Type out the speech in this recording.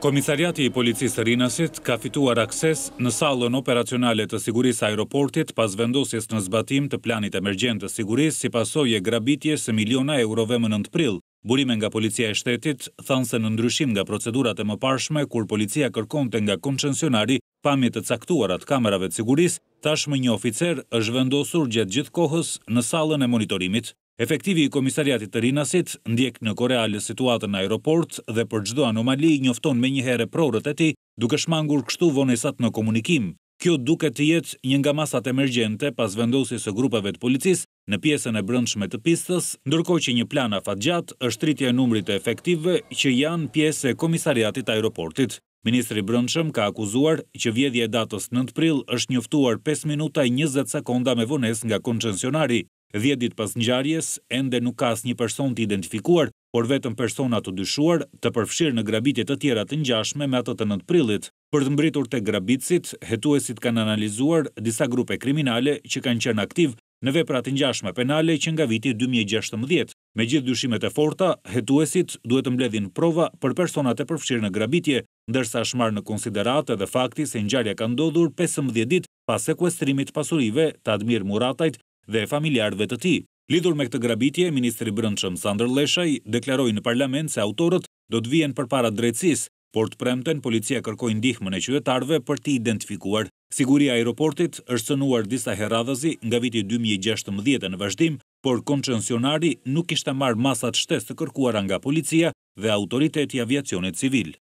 Komisariati i policisë Rinasit ka fituar akses në salën operacionale të sigurisë aeroportit pas vendosjes në zbatim të planit emergjent të sigurisë si pasoj e grabitje miliona eurove më nëndpril. Burime nga policia e shtetit thanë se në ndryshim nga procedurat e më parshme kur policia kërkonte nga koncensionari pamit të caktuarat kamerave të sigurisë, tashmë një oficer është vendosur gjithë gjithë kohës në salën e monitorimit. Efektivi i komisariatit të Rinasit ndjek në Koreale situatën në aeroport dhe për gjdo anomali njofton me njëhere prorët e ti duke shmangur kështu vonesat në komunikim. Kjo duke të jetë një nga masat emergjente pas vendosis e grupave të policis në piesën e brëndshme të pistës, ndërko që një plana fat gjatë është tritje e numrit e efektive që janë piesë e komisariatit aeroportit. Ministri Brëndshëm ka akuzuar që vjedhje datës 9 pril është njëftuar 5 minuta i 20 sekonda me vones nga koncensionari. 10 dit pas ngjarjes ende nuk ka asnjë person të identifikuar, por vetëm persona të dyshuar të përfshirë në grabitje të tjera të ngjashme me ato të 9 prillit. Për të mbritur të grabitësit, hetuesit kanë analizuar disa grupe kriminale që kanë qenë aktiv në veprat të ngjashme penale që nga viti 2016. Me gjithë dyshimet e forta, hetuesit duhet të mbledhin prova për personat e përfshirë në grabitje, ndërsa shmarë në konsideratë edhe fakti se njarja ka ndodhur 15 dit pas sekwestrimit pasurive të Admir Muratajt dhe familjarëve të ti. Lidhur me këtë grabitje, Ministri Brëndshëm Sander Leshaj deklaroj në parlament se autorët do të vijen për para drecis, por të premten policia kërkoj ndihmën e qyvetarve për ti identifikuar. Siguria aeroportit është sënuar disa heradhazi nga viti 2016 në vazhdim, por koncensionari nuk ishte marrë masat shtes të kërkuara nga policia dhe autoritet i aviacionit civil.